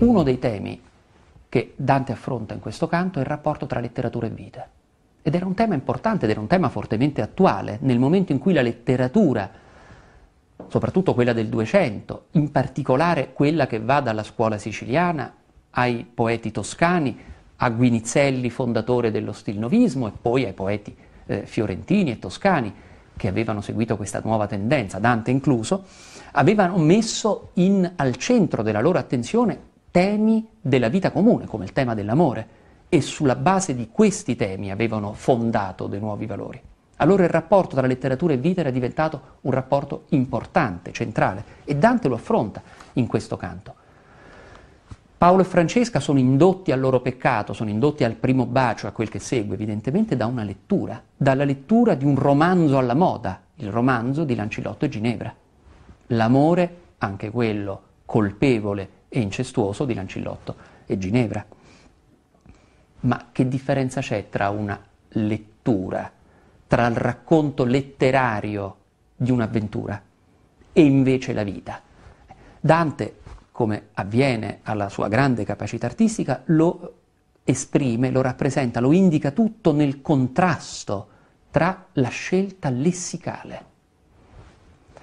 Uno dei temi che Dante affronta in questo canto è il rapporto tra letteratura e vita. Ed era un tema importante ed era un tema fortemente attuale nel momento in cui la letteratura, soprattutto quella del Duecento, in particolare quella che va dalla scuola siciliana ai poeti toscani, a Guinizelli, fondatore dello stilnovismo, e poi ai poeti eh, fiorentini e toscani, che avevano seguito questa nuova tendenza, Dante incluso, avevano messo in, al centro della loro attenzione temi della vita comune, come il tema dell'amore, e sulla base di questi temi avevano fondato dei nuovi valori. Allora il rapporto tra letteratura e vita era diventato un rapporto importante, centrale, e Dante lo affronta in questo canto. Paolo e Francesca sono indotti al loro peccato, sono indotti al primo bacio, a quel che segue, evidentemente da una lettura, dalla lettura di un romanzo alla moda, il romanzo di Lancilotto e Ginevra. L'amore, anche quello colpevole e incestuoso di Lancillotto e Ginevra. Ma che differenza c'è tra una lettura, tra il racconto letterario di un'avventura e invece la vita? Dante come avviene alla sua grande capacità artistica, lo esprime, lo rappresenta, lo indica tutto nel contrasto tra la scelta lessicale.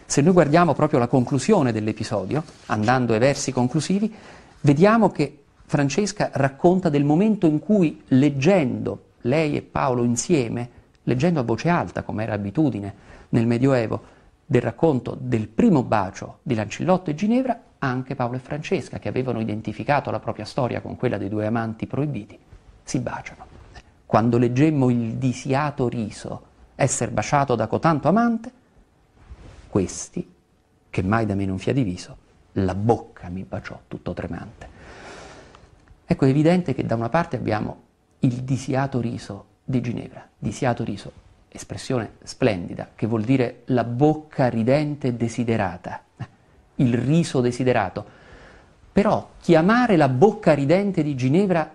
Se noi guardiamo proprio la conclusione dell'episodio, andando ai versi conclusivi, vediamo che Francesca racconta del momento in cui, leggendo lei e Paolo insieme, leggendo a voce alta, come era abitudine nel Medioevo, del racconto del primo bacio di Lancillotto e Ginevra anche Paolo e Francesca, che avevano identificato la propria storia con quella dei due amanti proibiti, si baciano. Quando leggemmo il disiato riso, esser baciato da cotanto amante, questi, che mai da me non fia diviso, la bocca mi baciò tutto tremante. Ecco, è evidente che da una parte abbiamo il disiato riso di Ginevra, disiato riso espressione splendida che vuol dire la bocca ridente desiderata, il riso desiderato. Però chiamare la bocca ridente di Ginevra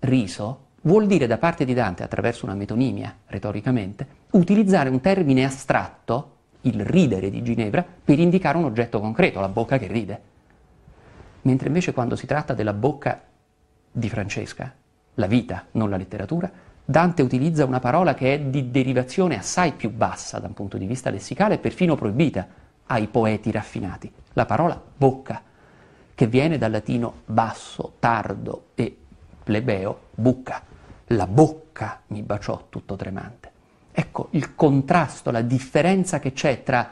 riso vuol dire da parte di Dante, attraverso una metonimia retoricamente, utilizzare un termine astratto, il ridere di Ginevra, per indicare un oggetto concreto, la bocca che ride. Mentre invece quando si tratta della bocca di Francesca, la vita, non la letteratura, Dante utilizza una parola che è di derivazione assai più bassa da un punto di vista lessicale e perfino proibita ai poeti raffinati, la parola bocca, che viene dal latino basso, tardo e plebeo, bucca. La bocca mi baciò tutto tremante. Ecco il contrasto, la differenza che c'è tra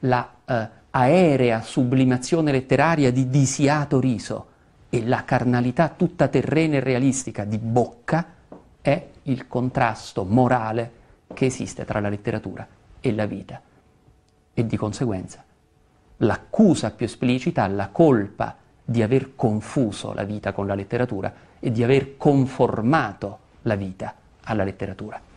la eh, aerea sublimazione letteraria di disiato riso e la carnalità tutta terrena e realistica di bocca è il contrasto morale che esiste tra la letteratura e la vita e di conseguenza l'accusa più esplicita, la colpa di aver confuso la vita con la letteratura e di aver conformato la vita alla letteratura.